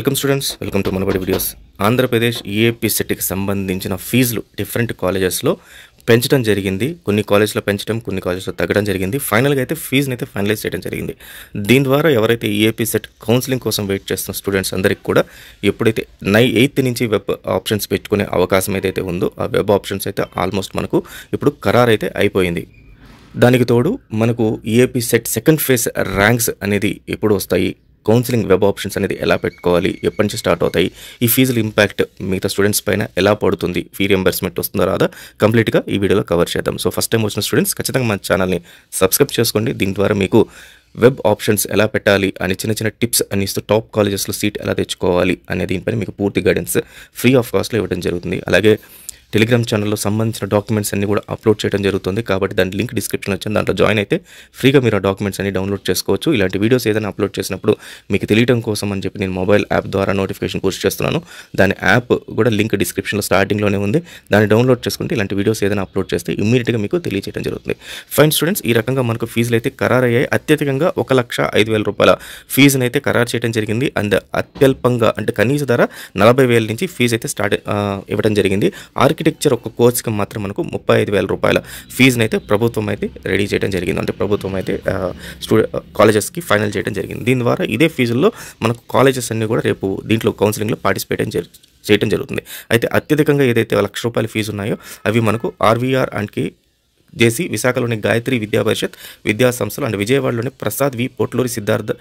welcome students welcome to Manabadi videos Andhra Pradesh EAP e సెట్కి సంబంధించిన ఫీజులు డిఫరెంట్ కాలేజెస్లో పెంచడం జరిగింది కొన్ని కాలేజ్లో పెంచడం కొన్ని కాలేజ్లో తగ్గడం జరిగింది ఫైనల్గా అయితే ఫీజుని అయితే ఫైనలైజ్ చేయడం జరిగింది దీని ద్వారా ఎవరైతే ఈఏపీ సెట్ కౌన్సిలింగ్ కోసం వెయిట్ చేస్తున్న స్టూడెంట్స్ అందరికీ కూడా ఎప్పుడైతే నై ఎయిత్ నుంచి వెబ్ ఆప్షన్స్ పెట్టుకునే అవకాశం ఏదైతే ఉందో ఆ వెబ్ ఆప్షన్స్ అయితే ఆల్మోస్ట్ మనకు ఇప్పుడు ఖరారైతే అయిపోయింది దానికి తోడు మనకు EAP set second phase ranks అనేది ఎప్పుడు వస్తాయి కౌన్సిలింగ్ వెబ్ ఆప్షన్స్ అనేది ఎలా పెట్టుకోవాలి ఎప్పటి నుంచి స్టార్ట్ అవుతాయి ఈ ఫీజుల ఇంపాక్ట్ మిగతా స్టూడెంట్స్ పైన ఎలా పడుతుంది ఫీ రియంబర్స్మెంట్ వస్తుందో రాదా కంప్లీట్గా ఈ వీడియోలో కవర్ చేద్దాం సో ఫస్ట్ టైం వచ్చిన స్టూడెంట్స్ ఖచ్చితంగా మన ఛానల్ని సబ్స్క్రైబ్ చేసుకోండి దీని ద్వారా మీకు వెబ్ ఆప్షన్స్ ఎలా పెట్టాలి అని చిన్న చిన్న టిప్స్ అని ఇస్తూ టాప్ కాలేజెస్లో సీట్ ఎలా తెచ్చుకోవాలి అనే దీనిపైన మీకు పూర్తి గైడెన్స్ ఫ్రీ ఆఫ్ కాస్ట్లో ఇవ్వడం జరుగుతుంది అలాగే టెలిగ్రామ్ ఛానల్లో సంబంధించిన డాక్యుమెంట్స్ అన్ని కూడా అప్లోడ్ చేయడం జరుగుతుంది కాబట్టి దాని లింక్ డిస్క్రిప్షన్ వచ్చింది దాంట్లో జాయిన్ అయితే ఫ్రీగా మీరు ఆ డాక్యుమెంట్స్ అన్ని డౌన్లోడ్ చేసుకోవచ్చు ఇలాంటి వీడియోస్ ఏదైనా అప్లోడ్ చేసినప్పుడు మీకు తెలియడం కోసం అని చెప్పి నేను మొబైల్ యాప్ ద్వారా నోటిఫికేషన్ పోస్ట్ చేస్తున్నాను దాని యాప్ కూడా లింక్ డిస్క్రిప్షన్లో స్టార్టింగ్లోనే ఉంది దాన్ని డౌన్లోడ్ చేసుకుంటే ఇలాంటి వీడియోస్ ఏదైనా అప్లోడ్ చేస్తే ఇమీడియట్గా మీకు తెలియజేయడం జరుగుతుంది ఫైన్ స్టూడెంట్స్ ఈ రకంగా మనకు ఫీజులు అయితే ఖరారయ్యాయి అత్యధికంగా ఒక లక్ష ఐదు వేల రూపాయల ఫీజును అయితే ఖరారు చేయడం జరిగింది అండ్ అత్యల్పంగా అంటే కనీస ధర నలభై వేల నుంచి ఫీజు అయితే స్టార్ట్ ఇవ్వడం జరిగింది ఆర్కి ఆర్కిటెక్చర్ ఒక కోర్స్కి మాత్రం మనకు ముప్పై ఐదు వేల రూపాయల ఫీజుని అయితే ప్రభుత్వం అయితే రెడీ చేయడం జరిగింది అంటే ప్రభుత్వం అయితే స్టూడెంట్ కాలేజెస్కి ఫైనల్ చేయడం జరిగింది దీని ద్వారా ఇదే ఫీజుల్లో మనకు కాలేజెస్ అన్నీ కూడా రేపు దీంట్లో కౌన్సిలింగ్లో పార్టిసిపేట్ చేయడం జరుగుతుంది అయితే అత్యధికంగా ఏదైతే లక్ష రూపాయల ఫీజు ఉన్నాయో అవి మనకు ఆర్వీఆర్ అండ్కి జేసీ విశాఖలోని గాయత్రి విద్యా పరిషత్ విద్యా సంస్థలు అండ్ విజయవాడలోని ప్రసాద్ వి పొట్లూరి సిద్ధార్థ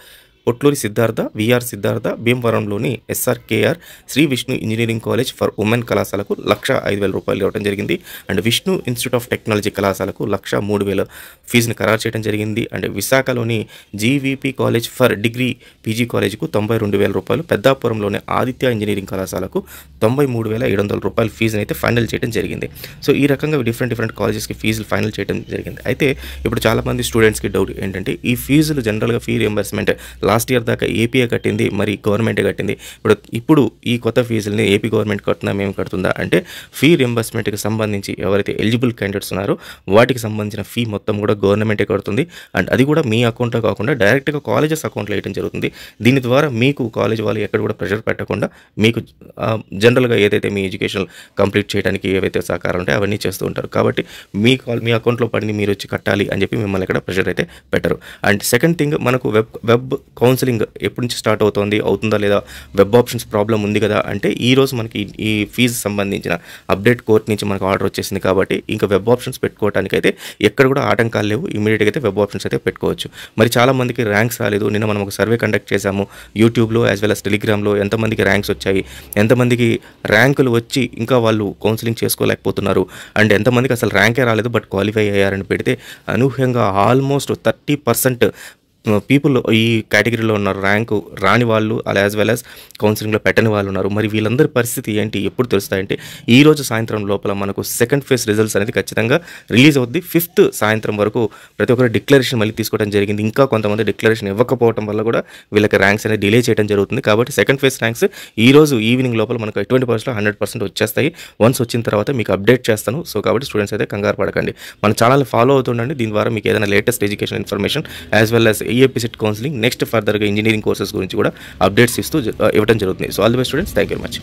ఒట్లూరి సిద్ధార్థ విఆర్ సిద్ధార్థ భీమవరంలోని SRKR Shri Vishnu engineering college for women కళాశాలకు లక్ష ఐదు వేల రూపాయలు ఇవ్వడం జరిగింది and Vishnu institute of technology కళాశాలకు లక్ష మూడు వేల ఫీజును ఖరారు చేయడం జరిగింది అండ్ విశాఖలోని GVP college for degree PG కాలేజ్కు తొంభై రెండు వేల రూపాయలు పెద్దాపురంలోని ఆదిత్య ఇంజనీరింగ్ కళాశాలకు తొంభై మూడు వేల ఏడు వందల రూపాయల ఫీజును అయితే ఫైనల్ చేయడం జరిగింది సో ఈ రకంగా డిఫరెంట్ డిఫరెంట్ కాలేజెస్కి ఫీజులు ఫైనల్ చేయడం జరిగింది అయితే ఇప్పుడు చాలామంది స్టూడెంట్స్కి డౌట్ ఏంటంటే ఈ ఫీజులు జనరల్గా ఫీ రియంబర్స్మెంట్ లాస్ట్ ఇయర్ దాకా ఏపీఏ కట్టింది మరి గవర్నమెంట్ కట్టింది ఇప్పుడు ఇప్పుడు ఈ కొత్త ఫీజుల్ని ఏపీ గవర్నమెంట్ కట్టుందా మేము కడుతుందా అంటే ఫీ రింబర్స్మెంట్కి సంబంధించి ఎవరైతే ఎలిజిబుల్ క్యాండిడేట్స్ ఉన్నారో వాటికి సంబంధించిన ఫీ మొత్తం కూడా గవర్నమెంటే కడుతుంది అండ్ అది కూడా మీ అకౌంట్లో కాకుండా డైరెక్ట్గా కాలేజెస్ అకౌంట్లో వేయడం జరుగుతుంది దీని ద్వారా మీకు కాలేజ్ వాళ్ళు ఎక్కడ కూడా ప్రెషర్ పెట్టకుండా మీకు జనరల్గా ఏదైతే మీ ఎడ్యుకేషన్ కంప్లీట్ చేయడానికి ఏవైతే సహకారం ఉంటాయో అవన్నీ చేస్తూ ఉంటారు కాబట్టి మీ కాల్ మీ అకౌంట్లో పడింది మీరు వచ్చి కట్టాలి అని చెప్పి మిమ్మల్ని ఇక్కడ ప్రెషర్ అయితే పెట్టరు అండ్ సెకండ్ థింగ్ మనకు వెబ్ వెబ్ కౌన్సిలింగ్ ఎప్పటి నుంచి స్టార్ట్ అవుతుంది అవుతుందా లేదా వెబ్ ఆప్షన్స్ ప్రాబ్లం ఉంది కదా అంటే ఈరోజు మనకి ఈ ఫీజు సంబంధించిన అప్డేట్ కోర్ట్ నుంచి మనకు ఆర్డర్ వచ్చేసింది కాబట్టి ఇంకా వెబ్ ఆప్షన్స్ అయితే ఎక్కడ కూడా ఆటంకాలు లేవు ఇమీడియట్గా అయితే వెబ్ ఆప్షన్స్ అయితే పెట్టుకోవచ్చు మరి చాలామందికి ర్యాంక్స్ రాలేదు నిన్న మనం ఒక సర్వే కండక్ట్ చేశాము యూట్యూబ్లో యాజ్ వెల్ అస్ టెలిగ్రామ్లో ఎంతమందికి ర్యాంక్స్ వచ్చాయి ఎంతమందికి ర్యాంకులు వచ్చి ఇంకా వాళ్ళు కౌన్సిలింగ్ చేసుకోలేకపోతున్నారు అండ్ ఎంతమందికి అసలు ర్యాంకే రాలేదు బట్ క్వాలిఫై అయ్యారని పెడితే అనూహ్యంగా ఆల్మోస్ట్ థర్టీ పర్సెంట్ పీపుల్ ఈ కేటగిరీలో ఉన్నారు ర్యాంకు రాని వాళ్ళు అలా యాజ్ వెల్ యాజ్ కౌన్సిలింగ్లో పెట్టని వాళ్ళు ఉన్నారు మరి వీళ్ళందరి పరిస్థితి ఏంటి ఎప్పుడు తెలుస్తాయంటే ఈ రోజు సాయంత్రం లోపల మనకు సెకండ్ ఫేజ్ రిజల్ట్స్ అనేది ఖచ్చితంగా రిలీజ్ అవుద్ది ఫిఫ్త్ సాయంత్రం వరకు ప్రతి ఒక్కరు డిక్లరేషన్ మళ్ళీ తీసుకోవడం జరిగింది ఇంకా కొంతమంది డిక్లరేషన్ ఇవ్వకపోవడం వల్ల కూడా వీళ్ళకి ర్యాంక్స్ అనేది డిలే చేయడం జరుగుతుంది కాబట్టి సెకండ్ ఫేజ్ ర్యాంక్స్ ఈ రోజు ఈవినింగ్ లోపల మనకు ఎటువంటి పరిస్థితుల్లో హండ్రెడ్ పర్సెంట్ వచ్చేస్తాయి వన్స్ వచ్చిన తర్వాత మీకు అప్డేట్ చేస్తాను సో కాబట్టి స్టూడెంట్స్ అయితే కంగారు పడకండి మన ఛానల్ ఫాలో అవుతుండండి దీని ద్వారా మీకు ఏదైనా latest education information as well as EAP set counselling next ఫర్దర్గా ఇంజనీరింగ్ కోర్సెస్ గురించి కూడా అప్డేట్స్ ఇస్తూ ఇవ్వడం జరుగుతుంది so all the best students thank you much